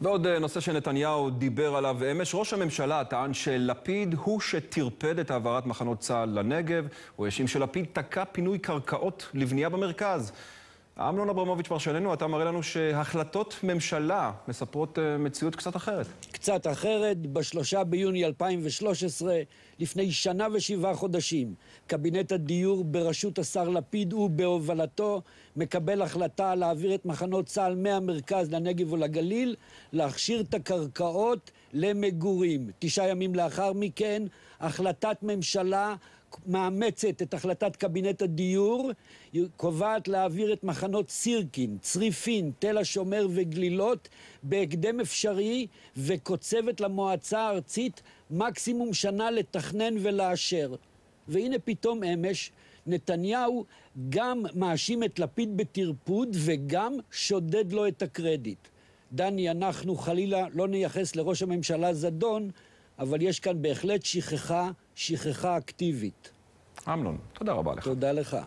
ועוד אה, נושא שנתניהו דיבר עליו אמש, ראש הממשלה טען שלפיד הוא שטרפד את העברת מחנות צה"ל לנגב. הוא האשים שלפיד תקע פינוי קרקעות לבנייה במרכז. אמנון אברמוביץ' פרשננו, אתה מראה לנו שהחלטות ממשלה מספרות אה, מציאות קצת אחרת. קצת אחרת. בשלושה ביוני 2013, לפני שנה ושבעה חודשים, קבינט הדיור בראשות השר לפיד ובהובלתו מקבל החלטה להעביר את מחנות צה"ל מהמרכז לנגב ולגליל, להכשיר את הקרקעות למגורים. תשעה ימים לאחר מכן, החלטת ממשלה מאמצת את החלטת קבינט הדיור, היא קובעת להעביר את מחנות סירקין, צריפין, תל השומר וגלילות בהקדם אפשרי, וקוצבת למועצה הארצית מקסימום שנה לתכנן ולאשר. והנה פתאום אמש, נתניהו גם מאשים את לפיד בטרפוד וגם שודד לו את הקרדיט. דני, אנחנו חלילה לא נייחס לראש הממשלה זדון, אבל יש כאן בהחלט שכחה, שכחה אקטיבית. אמנון, תודה רבה לך. תודה לך.